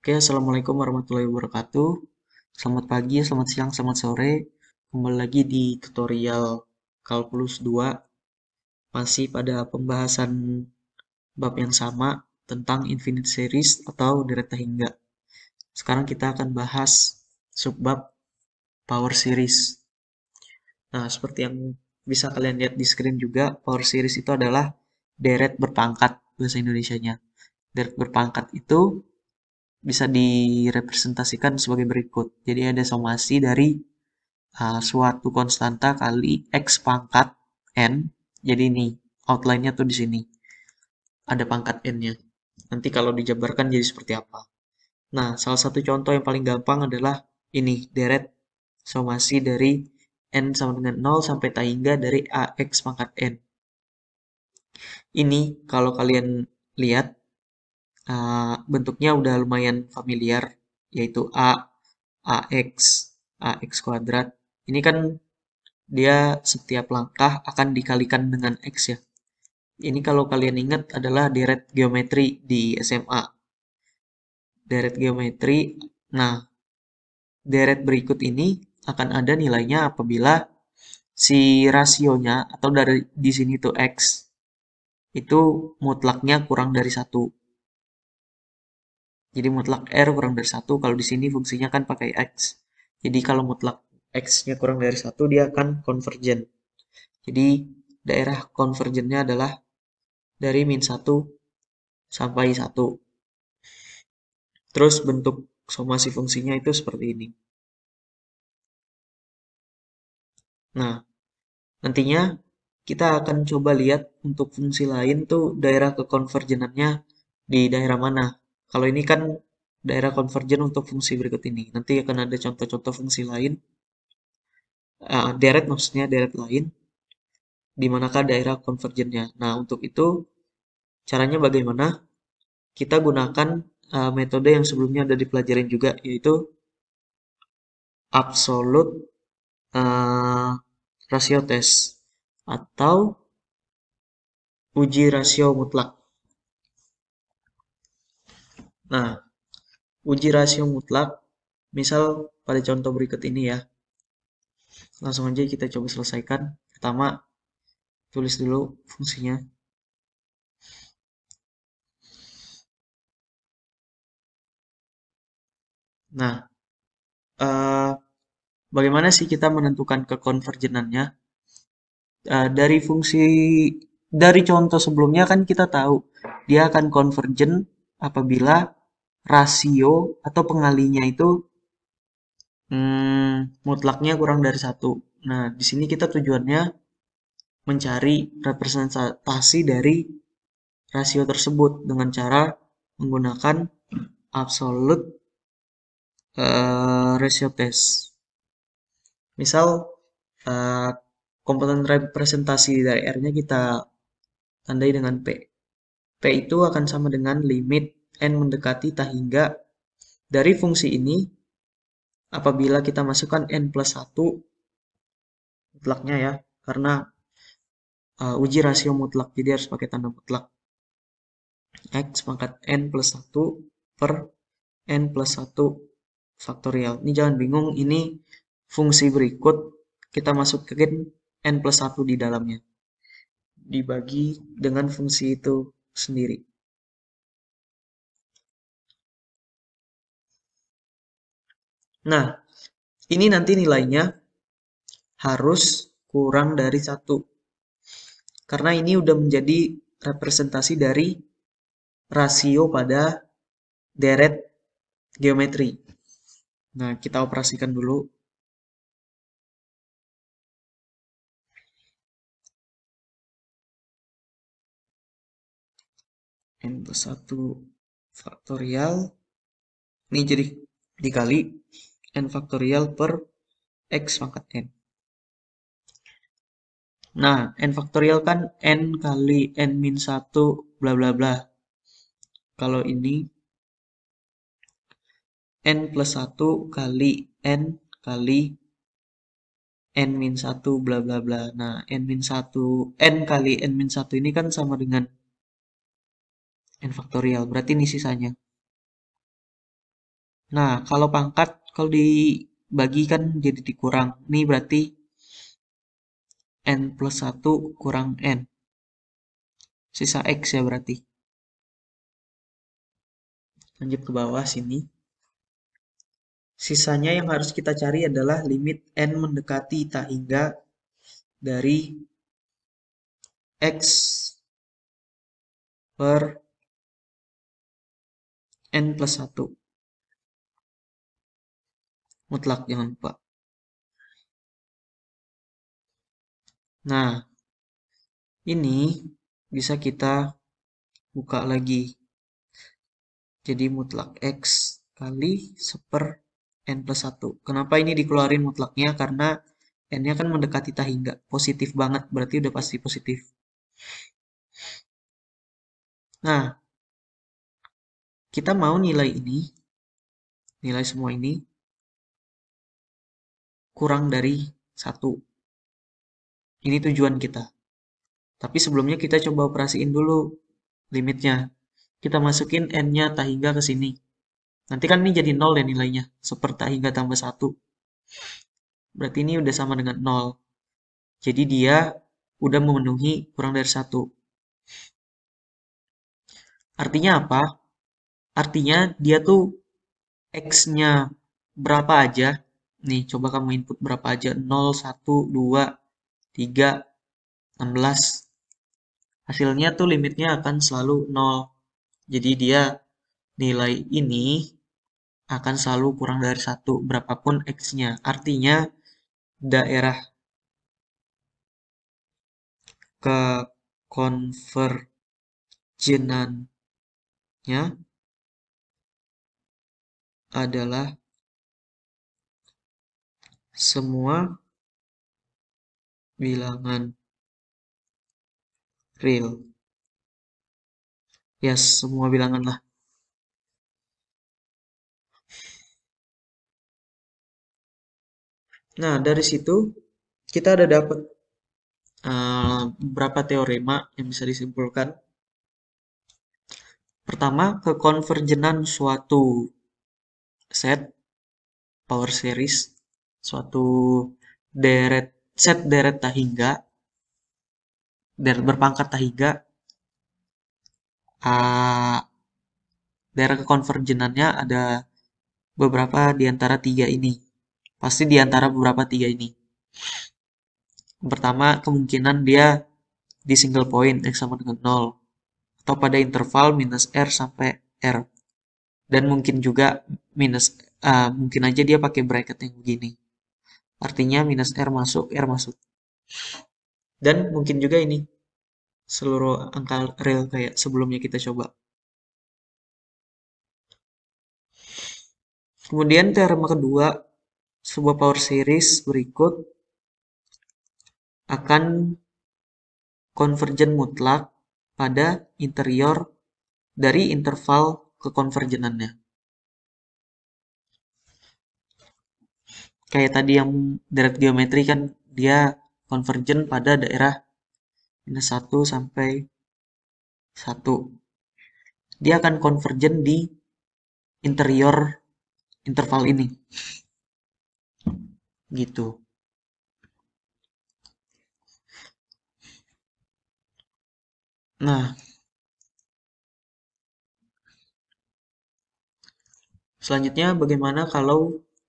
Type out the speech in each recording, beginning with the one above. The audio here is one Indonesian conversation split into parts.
Oke, Assalamualaikum warahmatullahi wabarakatuh. Selamat pagi, selamat siang, selamat sore. Kembali lagi di tutorial Kalkulus 2. Masih pada pembahasan bab yang sama tentang infinite series atau dereta hingga. Sekarang kita akan bahas subbab power series. Nah, seperti yang bisa kalian lihat di screen juga, power series itu adalah deret berpangkat bahasa Indonesianya. Deret berpangkat itu bisa direpresentasikan sebagai berikut. Jadi ada somasi dari uh, suatu konstanta kali x pangkat n. Jadi ini outline-nya tuh di sini. Ada pangkat n-nya. Nanti kalau dijabarkan jadi seperti apa. Nah, salah satu contoh yang paling gampang adalah ini, deret somasi dari n sama dengan 0 sampai tak hingga dari ax pangkat n. Ini kalau kalian lihat Eh, bentuknya udah lumayan familiar yaitu A, AX, AX kuadrat. Ini kan dia setiap langkah akan dikalikan dengan X ya. Ini kalau kalian ingat adalah deret geometri di SMA. Deret geometri, nah deret berikut ini akan ada nilainya apabila si rasionya atau dari di sini tuh X itu mutlaknya kurang dari satu jadi mutlak R kurang dari satu. Kalau di sini fungsinya kan pakai X. Jadi kalau mutlak X-nya kurang dari satu, dia akan konvergen. Jadi daerah konvergennya adalah dari min 1 sampai 1. Terus bentuk somasi fungsinya itu seperti ini. Nah, nantinya kita akan coba lihat untuk fungsi lain tuh daerah kekonvergenannya di daerah mana. Kalau ini kan daerah konvergen untuk fungsi berikut ini. Nanti akan ada contoh-contoh fungsi lain, uh, deret maksudnya deret lain, di manakah daerah konvergennya. Nah, untuk itu caranya bagaimana? Kita gunakan uh, metode yang sebelumnya ada dipelajarin juga, yaitu absolute uh, ratio test atau uji rasio mutlak. Nah, uji rasio mutlak, misal pada contoh berikut ini ya. Langsung aja kita coba selesaikan. Pertama, tulis dulu fungsinya. Nah, uh, bagaimana sih kita menentukan kekonvergenannya Uh, dari fungsi, dari contoh sebelumnya kan kita tahu dia akan konvergen apabila rasio atau pengalinya itu hmm, mutlaknya kurang dari satu. Nah, di sini kita tujuannya mencari representasi dari rasio tersebut dengan cara menggunakan absolute uh, ratio test. Misal uh, komponen representasi dari R-nya kita tandai dengan P. P itu akan sama dengan limit n mendekati tak hingga dari fungsi ini apabila kita masukkan n plus 1 mutlaknya ya karena uh, uji rasio mutlak jadi harus pakai tanda mutlak x pangkat n plus 1 per n plus 1 faktorial ini jangan bingung ini fungsi berikut kita masukkan n plus 1 di dalamnya dibagi dengan fungsi itu sendiri Nah, ini nanti nilainya harus kurang dari satu. Karena ini udah menjadi representasi dari rasio pada deret geometri. Nah, kita operasikan dulu. N plus 1 faktorial. Ini jadi dikali n faktorial per x pangkat n. Nah, n faktorial kan n kali n min 1 bla bla bla. Kalau ini n plus 1 kali n kali n min 1 bla bla bla. Nah, n min 1 n kali n min 1 ini kan sama dengan n faktorial. Berarti ini sisanya. Nah, kalau pangkat kalau dibagikan jadi dikurang ini berarti n plus 1 kurang n sisa x ya berarti lanjut ke bawah sini sisanya yang harus kita cari adalah limit n mendekati tak hingga dari x per n plus 1 mutlak jangan lupa. Nah, ini bisa kita buka lagi. Jadi mutlak X kali seper N plus 1. Kenapa ini dikeluarin mutlaknya? Karena N-nya kan mendekati hingga Positif banget, berarti udah pasti positif. Nah, kita mau nilai ini, nilai semua ini, kurang dari satu. Ini tujuan kita. Tapi sebelumnya kita coba operasiin dulu limitnya. Kita masukin n-nya tak hingga ke sini. Nanti kan ini jadi nol ya nilainya. Seperti tak hingga tambah satu Berarti ini udah sama dengan nol Jadi dia udah memenuhi kurang dari satu Artinya apa? Artinya dia tuh X-nya berapa aja Nih, coba kamu input berapa aja. 0, 1, 2, 3, 16. Hasilnya tuh limitnya akan selalu 0. Jadi dia nilai ini akan selalu kurang dari 1 berapapun x-nya. Artinya daerah ke konverjenannya adalah semua bilangan real. Ya, semua bilangan lah. Nah, dari situ kita ada dapat uh, eh, beberapa teorema yang bisa disimpulkan. Pertama, kekonvergenan suatu set power series suatu deret set deret tahingga deret berpangkat tahingga uh, daerah kekonvergenannya ada beberapa di antara tiga ini pasti di antara beberapa tiga ini pertama kemungkinan dia di single point x sama dengan 0 atau pada interval minus r sampai r dan mungkin juga minus uh, mungkin aja dia pakai bracket yang begini artinya minus R masuk, R masuk. Dan mungkin juga ini seluruh angka real kayak sebelumnya kita coba. Kemudian teorema kedua, sebuah power series berikut akan konvergen mutlak pada interior dari interval kekonvergenannya. kayak tadi yang deret geometri kan dia konvergen pada daerah minus 1 sampai 1. Dia akan konvergen di interior interval ini. Gitu. Nah, selanjutnya bagaimana kalau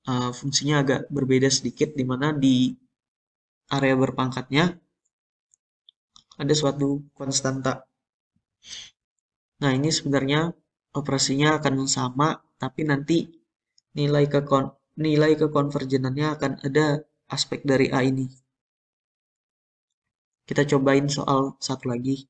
uh, fungsinya agak berbeda sedikit di mana di area berpangkatnya ada suatu konstanta. Nah, ini sebenarnya operasinya akan sama tapi nanti nilai ke nilai kekonverjenannya akan ada aspek dari A ini. Kita cobain soal satu lagi.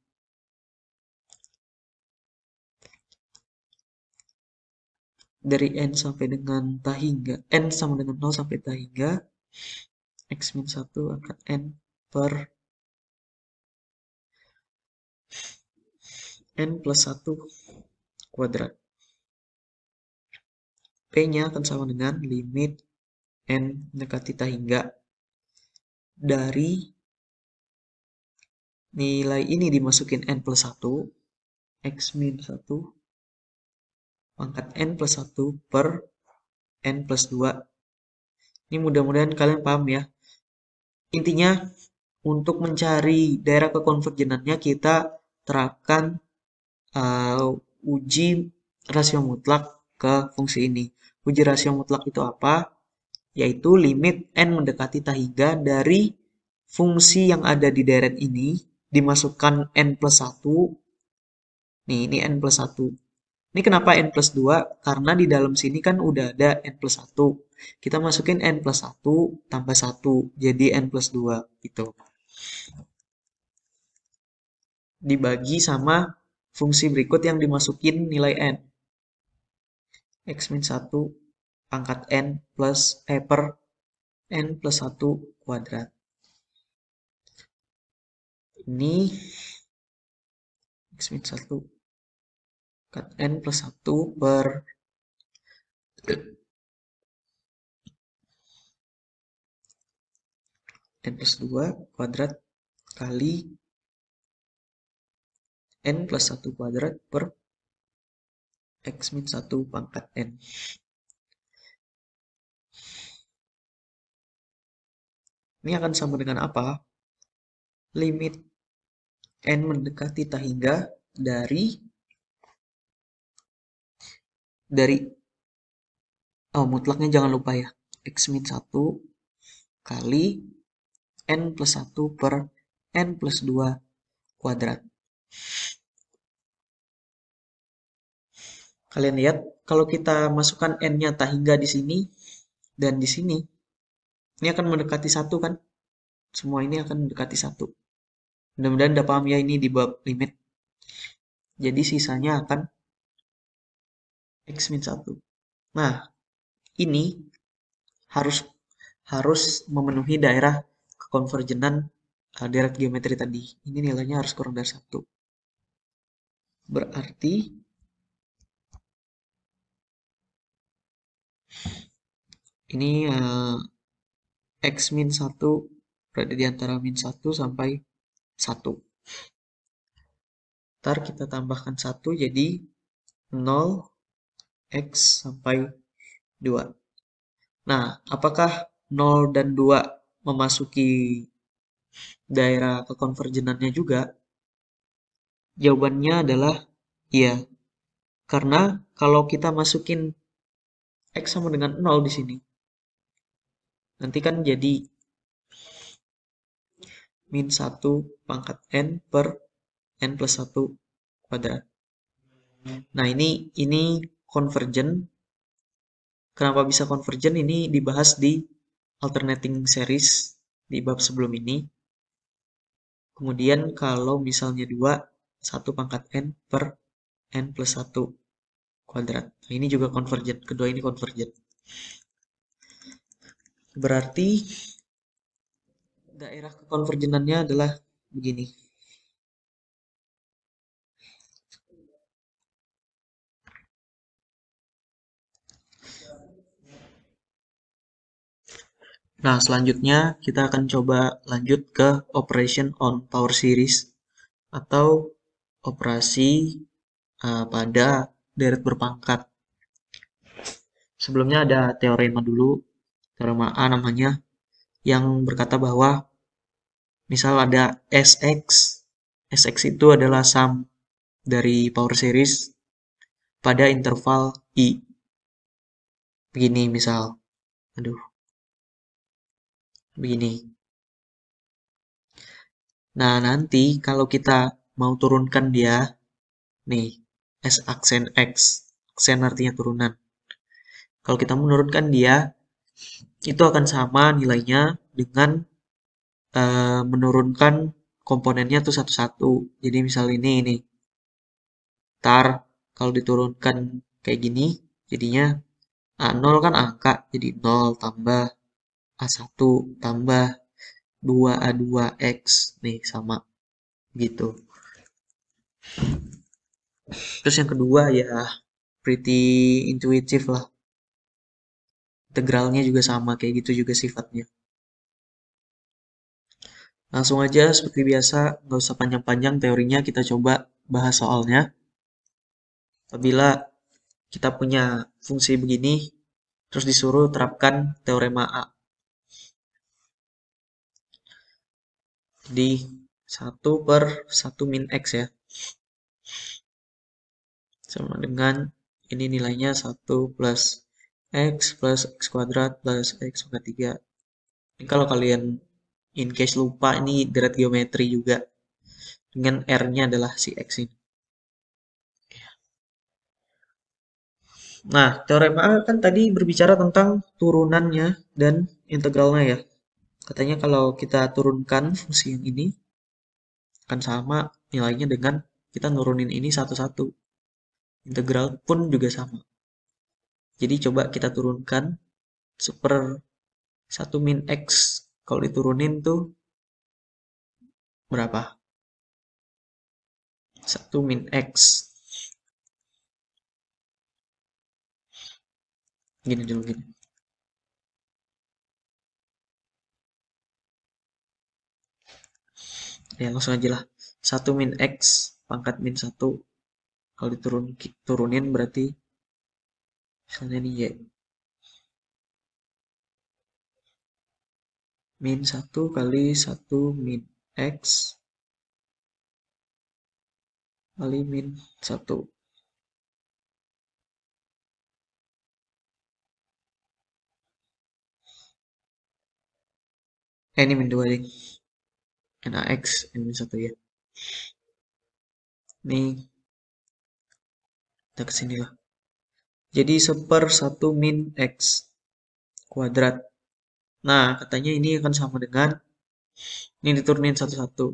dari n sampai dengan hingga n sama dengan 0 sampai hingga x min 1 akan n per n plus 1 kuadrat. P-nya akan sama dengan limit n mendekati hingga dari nilai ini dimasukin n plus 1 x min 1 pangkat n plus 1 per n plus 2. Ini mudah-mudahan kalian paham ya. Intinya, untuk mencari daerah kekonvergenannya, kita terapkan uh, uji rasio mutlak ke fungsi ini. Uji rasio mutlak itu apa? Yaitu limit n mendekati hingga dari fungsi yang ada di deret ini dimasukkan n plus 1. Nih, ini n plus 1. Ini kenapa N plus 2? Karena di dalam sini kan udah ada N plus 1. Kita masukin N plus 1 tambah 1. Jadi N plus 2 gitu. Dibagi sama fungsi berikut yang dimasukin nilai N. X min 1 pangkat N plus E eh, per N plus 1 kuadrat. Ini X min 1 cut n plus 1 per n plus 2 kuadrat kali n plus 1 kuadrat per x min 1 pangkat n. Ini akan sama dengan apa? Limit n mendekati hingga dari dari oh mutlaknya jangan lupa ya x min 1 kali n plus 1 per n plus 2 kuadrat. Kalian lihat, kalau kita masukkan n-nya tak hingga di sini dan di sini, ini akan mendekati satu kan? Semua ini akan mendekati satu. Mudah-mudahan udah paham ya ini di bab limit. Jadi sisanya akan X min 1. Nah, ini harus harus memenuhi daerah kekonvergenan uh, deret geometri tadi. Ini nilainya harus kurang dari 1. Berarti ini uh, eh, x min 1 berada di antara min 1 sampai 1. Ntar kita tambahkan 1 jadi 0 X sampai 2. Nah, apakah 0 dan 2 memasuki daerah kekonvergenannya juga? Jawabannya adalah iya. Karena kalau kita masukin X sama dengan 0 di sini, nanti kan jadi min 1 pangkat n per n plus 1 kuadrat. Nah, ini ini konvergen. Kenapa bisa konvergen? ini dibahas di alternating series di bab sebelum ini. Kemudian kalau misalnya 2, 1 pangkat n per n plus 1 kuadrat. Nah, ini juga konvergen. kedua ini konvergen. Berarti daerah kekonvergenannya adalah begini. Nah, selanjutnya kita akan coba lanjut ke operation on power series atau operasi uh, pada deret berpangkat. Sebelumnya ada teorema dulu, teorema A namanya, yang berkata bahwa misal ada SX, SX itu adalah sum dari power series pada interval I. Begini misal, aduh begini. Nah, nanti kalau kita mau turunkan dia, nih, S aksen X, aksen artinya turunan. Kalau kita menurunkan dia, itu akan sama nilainya dengan e, menurunkan komponennya tuh satu-satu. Jadi misal ini, ini. Tar, kalau diturunkan kayak gini, jadinya A0 kan angka, jadi 0 tambah A1 tambah 2A2X nih sama gitu terus yang kedua ya pretty intuitive lah integralnya juga sama kayak gitu juga sifatnya langsung aja seperti biasa nggak usah panjang-panjang teorinya kita coba bahas soalnya apabila kita punya fungsi begini terus disuruh terapkan teorema A di 1 per 1 min X ya. Sama dengan ini nilainya 1 plus X plus X kuadrat plus X kuadrat 3. Ini kalau kalian in case lupa ini deret geometri juga. Dengan R-nya adalah si X ini. Nah, teorema A kan tadi berbicara tentang turunannya dan integralnya ya. Katanya kalau kita turunkan fungsi yang ini, akan sama nilainya dengan kita nurunin ini satu-satu. Integral pun juga sama. Jadi coba kita turunkan super 1 min x kalau diturunin tuh berapa? 1 min x. Gini dulu gini. ya langsung aja lah 1 min X pangkat min 1 kalau diturun turunin berarti misalnya ini Y min 1 kali 1 min X kali min 1 eh, ini min 2 deh NAX ini satu ya nih kita kesini lah jadi seper 1 min X kuadrat nah katanya ini akan sama dengan ini diturunin satu-satu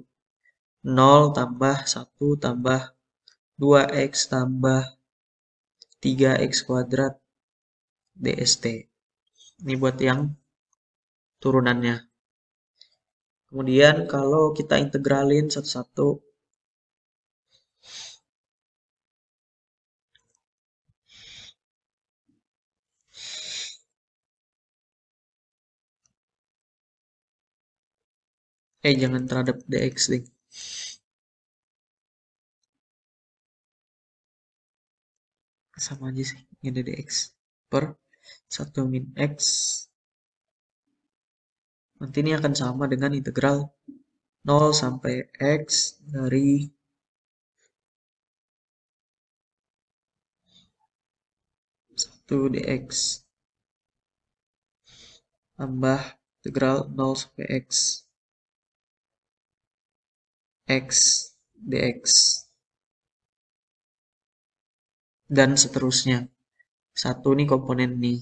0 tambah 1 tambah 2X tambah 3X kuadrat DST ini buat yang turunannya Kemudian kalau kita integralin satu-satu Eh jangan terhadap dx deh. Sama aja sih, ini dx per 1 min x Nanti ini akan sama dengan integral 0 sampai X dari satu dx tambah integral 0 sampai x x dx dan seterusnya satu ini komponen ini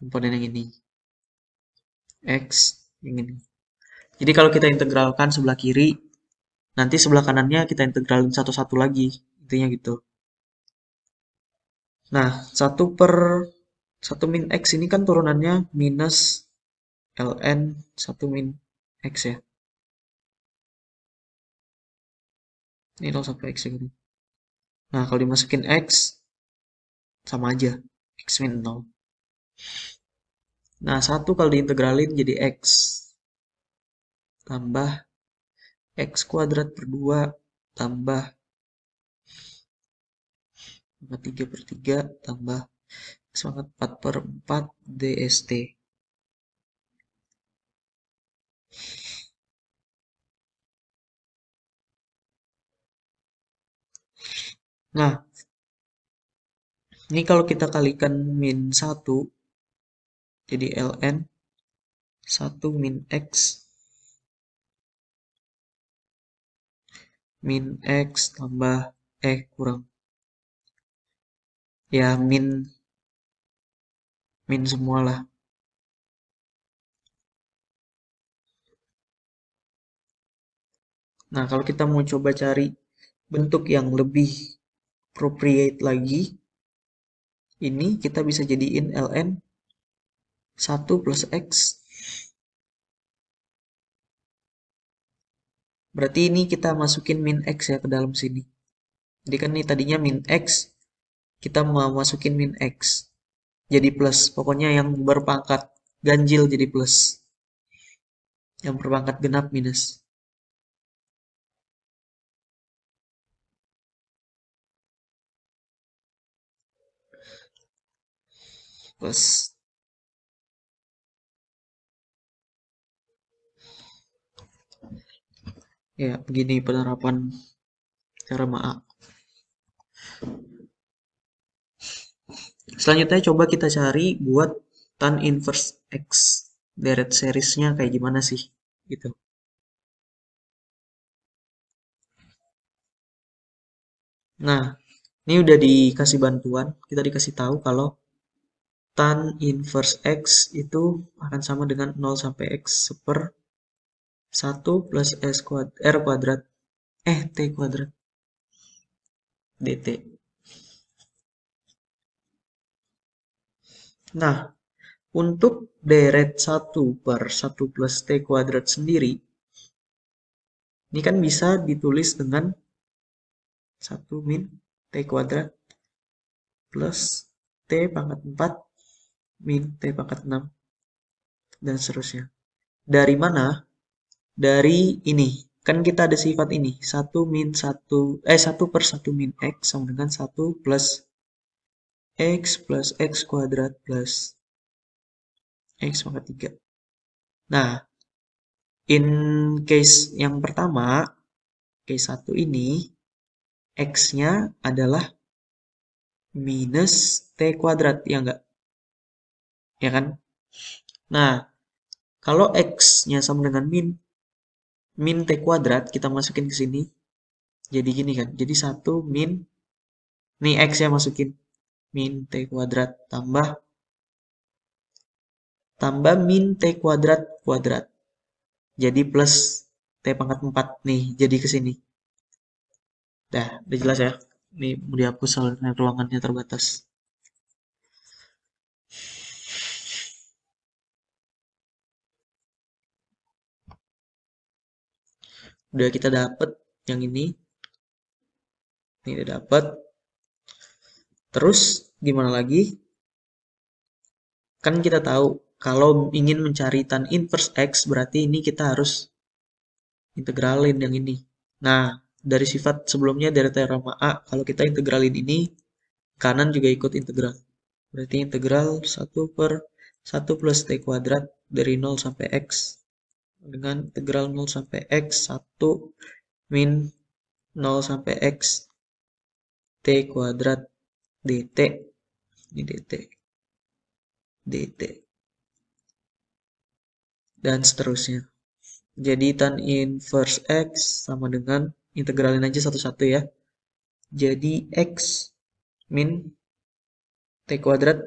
komponen yang ini X ini. Jadi kalau kita integralkan sebelah kiri, nanti sebelah kanannya kita integralin satu-satu lagi. Intinya gitu. Nah, satu per satu min X ini kan turunannya minus ln satu min X ya. Ini 0 sampai X gitu. Nah, kalau dimasukin X, sama aja. X min 0. Nah, 1 kalau diintegralin jadi X. Tambah X kuadrat per 2 tambah 3 per 3 tambah X 4 per 4 DST. Nah, ini kalau kita kalikan min 1, jadi ln 1 min x min x tambah eh kurang ya min min semualah nah kalau kita mau coba cari bentuk yang lebih appropriate lagi ini kita bisa jadiin ln 1 plus X berarti ini kita masukin min X ya ke dalam sini jadi kan ini tadinya min X kita mau masukin min X jadi plus pokoknya yang berpangkat ganjil jadi plus yang berpangkat genap minus plus ya begini penerapan cara maaf selanjutnya coba kita cari buat tan inverse x deret seriesnya kayak gimana sih gitu nah ini udah dikasih bantuan kita dikasih tahu kalau tan inverse x itu akan sama dengan 0 sampai x per 1 plus S kuadrat, R kuadrat, eh T kuadrat, dt. Nah, untuk deret 1 per 1 plus T kuadrat sendiri, ini kan bisa ditulis dengan 1 min T kuadrat plus T pangkat 4 min T pangkat 6 dan seterusnya. Dari mana dari ini. Kan kita ada sifat ini. satu min satu eh satu per 1 min X sama dengan satu plus X plus X kuadrat plus X pangkat tiga. Nah, in case yang pertama, case satu ini, X-nya adalah minus T kuadrat, ya enggak? Ya kan? Nah, kalau X-nya sama dengan min min t kuadrat kita masukin ke sini jadi gini kan jadi satu min nih x ya masukin min t kuadrat tambah tambah min t kuadrat kuadrat jadi plus t pangkat 4 nih jadi ke sini dah udah jelas ya nih mau dihapus soalnya ruangannya terbatas udah kita dapet yang ini ini udah dapet terus gimana lagi kan kita tahu kalau ingin mencari tan inverse x berarti ini kita harus integralin yang ini nah dari sifat sebelumnya dari teorema A kalau kita integralin ini kanan juga ikut integral berarti integral 1 per 1 plus t kuadrat dari 0 sampai x dengan integral 0 sampai x 1 min 0 sampai x t kuadrat dt ini dt dt dan seterusnya jadi tan inverse x sama dengan integralin aja satu-satu ya jadi x min t kuadrat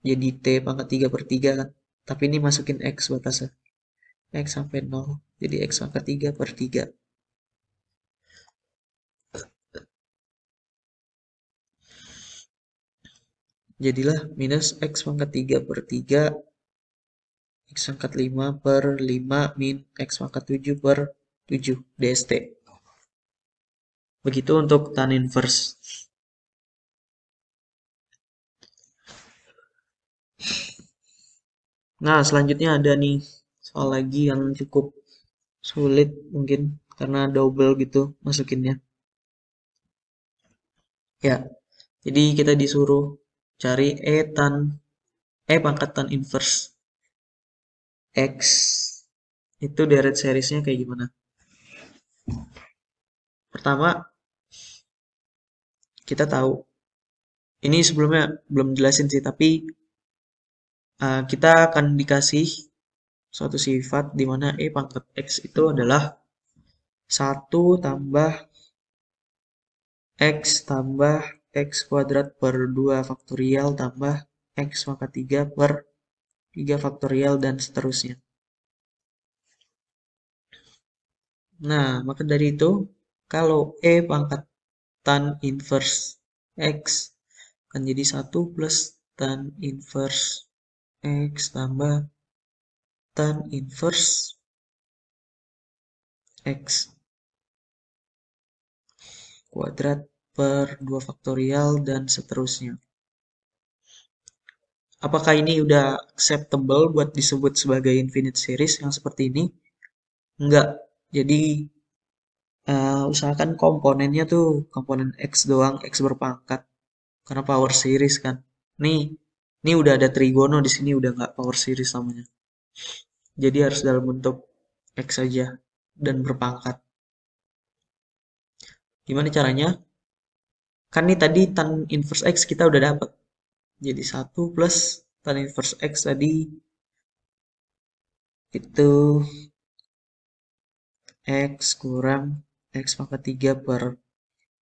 jadi t pangkat 3 per 3 kan tapi ini masukin x batasnya X sampai 0. Jadi X pangkat 3 per 3. Jadilah minus X pangkat 3 per 3, X pangkat 5 per 5, min X pangkat 7 per 7, DST. Begitu untuk tan inverse. Nah, selanjutnya ada nih soal lagi yang cukup sulit mungkin karena double gitu masukinnya ya jadi kita disuruh cari e tan e pangkat tan inverse x itu deret seriesnya kayak gimana pertama kita tahu ini sebelumnya belum jelasin sih tapi uh, kita akan dikasih suatu sifat di mana E pangkat X itu adalah 1 tambah X tambah X kuadrat per 2 faktorial tambah X pangkat 3 per 3 faktorial dan seterusnya. Nah, maka dari itu, kalau E pangkat tan inverse X akan jadi 1 plus tan inverse X tambah tan inverse x kuadrat per 2 faktorial dan seterusnya. Apakah ini udah acceptable buat disebut sebagai infinite series yang seperti ini? Enggak. Jadi uh, usahakan komponennya tuh komponen x doang, x berpangkat. Karena power series kan. Nih, ini udah ada trigono di sini udah nggak power series namanya. Jadi harus dalam bentuk X saja dan berpangkat. Gimana caranya? Kan ini tadi tan inverse X kita udah dapat. Jadi 1 plus tan inverse X tadi itu X kurang X pangkat 3 per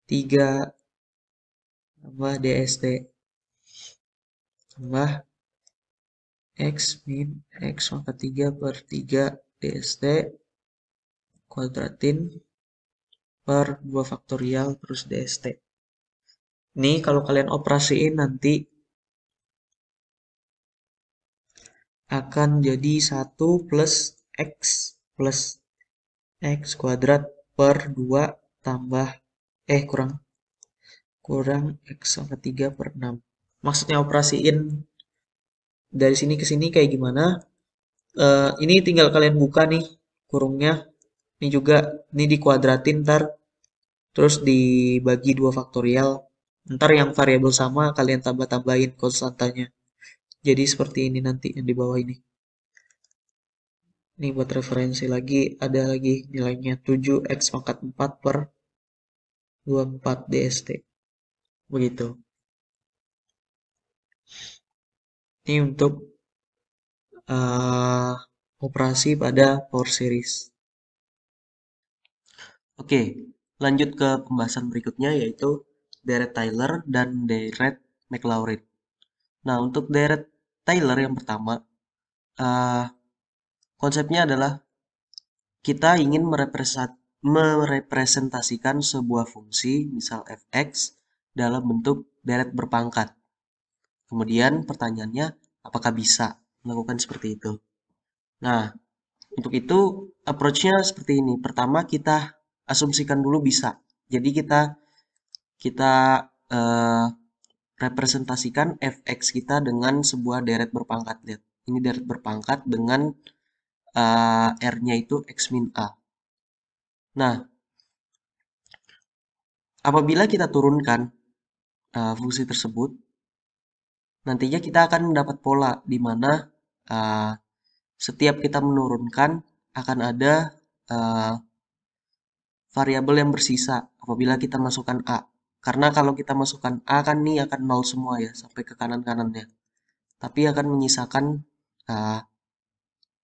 3 tambah DST tambah X min X maka 3 per 3 DST kuadratin per 2 faktorial terus DST. Ini kalau kalian operasiin nanti akan jadi 1 plus X plus X kuadrat per 2 tambah eh kurang kurang X sama 3 per 6. Maksudnya operasiin dari sini ke sini kayak gimana. Uh, ini tinggal kalian buka nih kurungnya. Ini juga, ini dikuadratin ntar. Terus dibagi dua faktorial. Ntar yang variabel sama kalian tambah-tambahin konstantanya. Jadi seperti ini nanti yang di bawah ini. Ini buat referensi lagi, ada lagi nilainya 7x pangkat 4 per 24 DST. Begitu. ini untuk uh, operasi pada power series oke lanjut ke pembahasan berikutnya yaitu deret Taylor dan deret McLaurin nah untuk deret Taylor yang pertama uh, konsepnya adalah kita ingin merepresentasikan sebuah fungsi, misal fx, dalam bentuk deret berpangkat. Kemudian pertanyaannya, apakah bisa melakukan seperti itu? Nah, untuk itu approach-nya seperti ini. Pertama kita asumsikan dulu bisa. Jadi kita kita uh, representasikan fx kita dengan sebuah deret berpangkat. Lihat, ini deret berpangkat dengan uh, r-nya itu x min a. Nah, apabila kita turunkan uh, fungsi tersebut, nantinya kita akan mendapat pola di mana uh, setiap kita menurunkan akan ada uh, variabel yang bersisa apabila kita masukkan A. Karena kalau kita masukkan A kan nih akan nol semua ya sampai ke kanan-kanannya. Tapi akan menyisakan uh,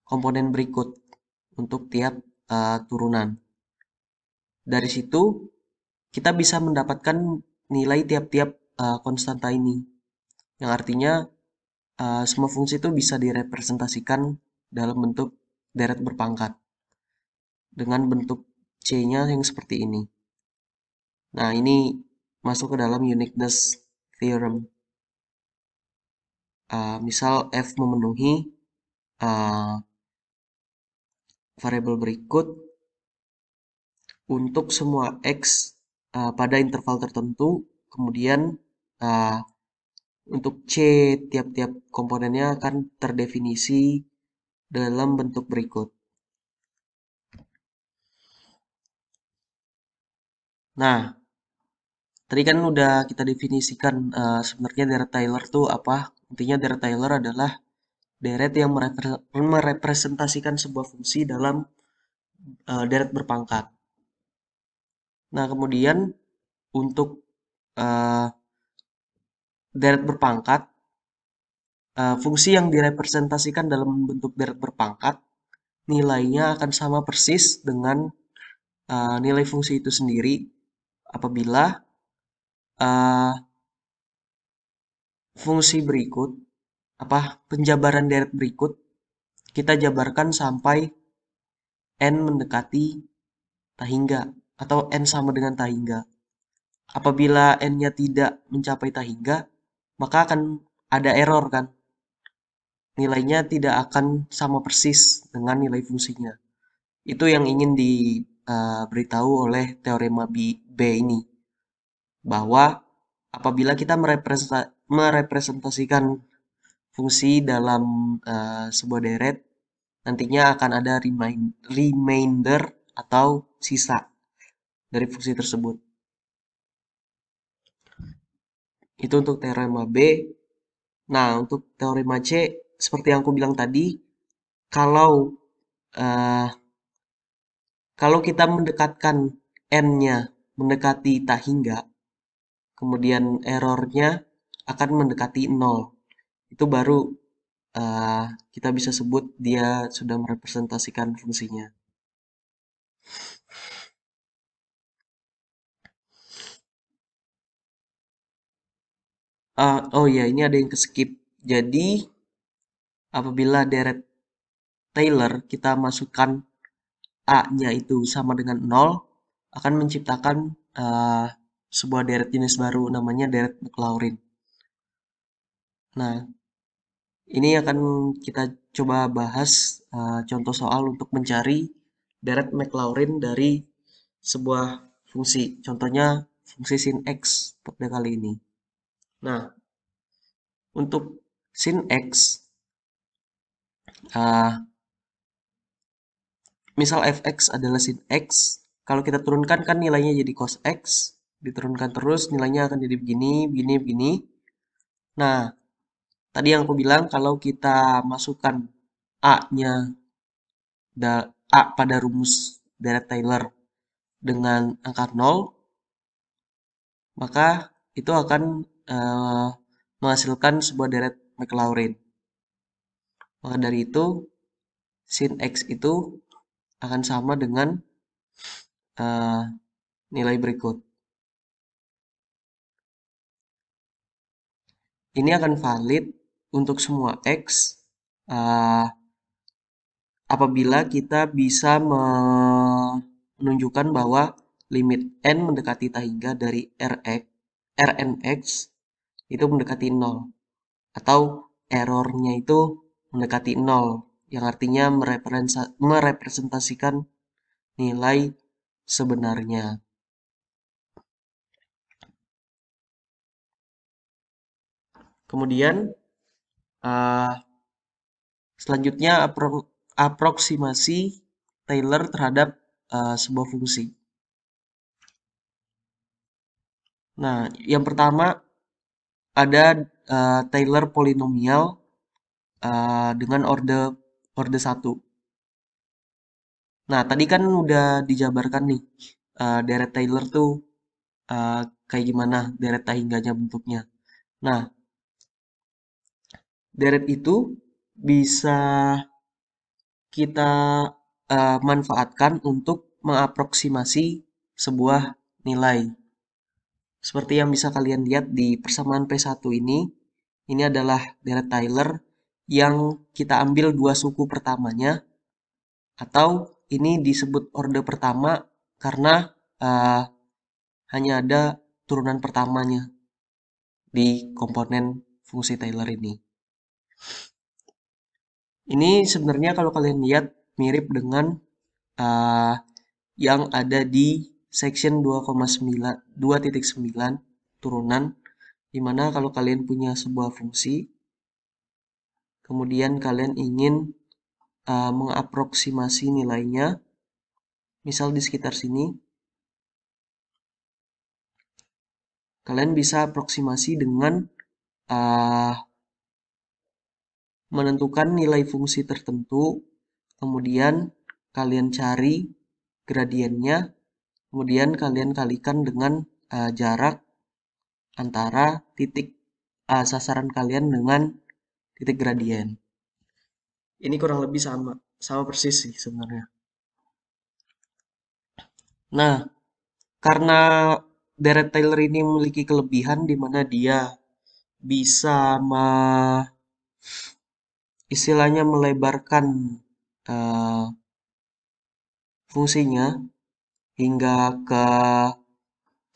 komponen berikut untuk tiap uh, turunan. Dari situ kita bisa mendapatkan nilai tiap-tiap uh, konstanta ini yang artinya uh, semua fungsi itu bisa direpresentasikan dalam bentuk deret berpangkat dengan bentuk C-nya yang seperti ini. Nah, ini masuk ke dalam uniqueness theorem. Uh, misal F memenuhi uh, variabel berikut untuk semua X uh, pada interval tertentu, kemudian uh, untuk C, tiap-tiap komponennya akan terdefinisi dalam bentuk berikut. Nah, tadi kan udah kita definisikan uh, sebenarnya deret Taylor tuh apa? Intinya deret Taylor adalah deret yang merepresentasikan sebuah fungsi dalam uh, deret berpangkat. Nah, kemudian untuk uh, deret berpangkat, uh, fungsi yang direpresentasikan dalam bentuk deret berpangkat, nilainya akan sama persis dengan uh, nilai fungsi itu sendiri apabila uh, fungsi berikut, apa penjabaran deret berikut, kita jabarkan sampai n mendekati tahingga atau n sama dengan tahingga. Apabila n-nya tidak mencapai tahingga, maka akan ada error kan. Nilainya tidak akan sama persis dengan nilai fungsinya. Itu yang ingin diberitahu eh, uh, oleh teorema B, B ini. Bahwa apabila kita merepresentasikan fungsi dalam uh, sebuah deret, nantinya akan ada remind, remainder atau sisa dari fungsi tersebut. Itu untuk teorema B. Nah, untuk teorema C, seperti yang aku bilang tadi, kalau uh, kalau kita mendekatkan n-nya mendekati tak hingga, kemudian errornya akan mendekati 0. Itu baru uh, kita bisa sebut dia sudah merepresentasikan fungsinya. Uh, oh ya ini ada yang ke-skip. Jadi, apabila deret Taylor kita masukkan A-nya itu sama dengan 0, akan menciptakan, uh, sebuah deret jenis baru namanya deret Maclaurin. Nah, ini akan kita coba bahas, uh, contoh soal untuk mencari deret Maclaurin dari sebuah fungsi, contohnya fungsi sin x pada kali ini. Nah, untuk sin x, uh, misal fx adalah sin x, kalau kita turunkan kan nilainya jadi cos x, diturunkan terus nilainya akan jadi begini, begini, begini. Nah, tadi yang aku bilang kalau kita masukkan a-nya a pada rumus deret Taylor dengan angka 0, maka itu akan uh, menghasilkan sebuah deret McLaurin. Maka dari itu, sin x itu akan sama dengan uh, nilai berikut. Ini akan valid untuk semua x uh, apabila kita bisa menunjukkan bahwa limit n mendekati hingga dari rx, rnx itu mendekati nol atau errornya itu mendekati nol yang artinya merepresentasikan nilai sebenarnya. Kemudian uh, selanjutnya apro aproksimasi Taylor terhadap uh, sebuah fungsi. Nah, yang pertama ada uh, Taylor polinomial uh, eh, dengan order orde satu. Nah tadi kan udah dijabarkan nih uh, eh, deret Taylor tuh uh, kayak gimana deret tahingganya bentuknya. Nah deret itu bisa kita uh, manfaatkan untuk mengaproksimasi sebuah nilai. Seperti yang bisa kalian lihat di persamaan P1 ini, ini adalah deret Tyler yang kita ambil dua suku pertamanya atau ini disebut orde pertama karena uh, hanya ada turunan pertamanya di komponen fungsi Taylor ini. Ini sebenarnya kalau kalian lihat mirip dengan uh, yang ada di section 2,9 2.9 turunan dimana kalau kalian punya sebuah fungsi kemudian kalian ingin uh, eh, mengaproksimasi nilainya misal di sekitar sini kalian bisa aproksimasi dengan uh, menentukan nilai fungsi tertentu kemudian kalian cari gradiennya Kemudian kalian kalikan dengan uh, jarak antara titik uh, sasaran kalian dengan titik gradien. Ini kurang lebih sama, sama persis sih sebenarnya. Nah, karena deret Taylor ini memiliki kelebihan di mana dia bisa ma, istilahnya melebarkan uh, fungsinya hingga ke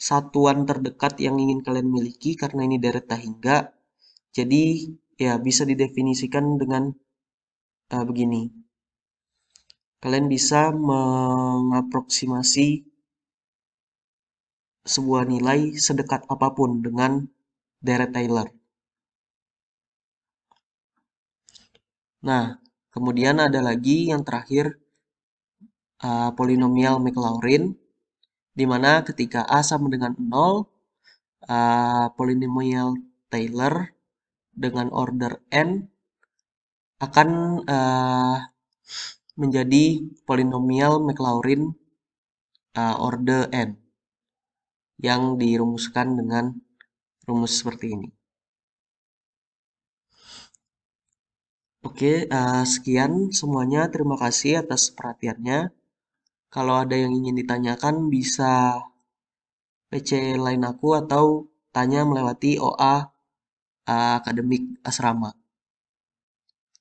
satuan terdekat yang ingin kalian miliki karena ini deret hingga. Jadi ya bisa didefinisikan dengan uh, begini. Kalian bisa mengaproksimasi sebuah nilai sedekat apapun dengan deret Taylor. Nah, kemudian ada lagi yang terakhir uh, polinomial McLaurin, di mana ketika A sama dengan 0, uh, polinomial Taylor dengan order n akan uh, menjadi polinomial Maclaurin uh, order n yang dirumuskan dengan rumus seperti ini. Oke, uh, sekian semuanya. Terima kasih atas perhatiannya. Kalau ada yang ingin ditanyakan bisa PC lain aku atau tanya melewati OA akademik asrama.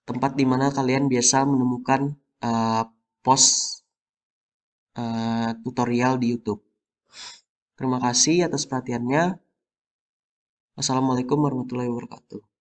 Tempat di mana kalian biasa menemukan uh, post uh, tutorial di YouTube. Terima kasih atas perhatiannya. Wassalamualaikum warahmatullahi wabarakatuh.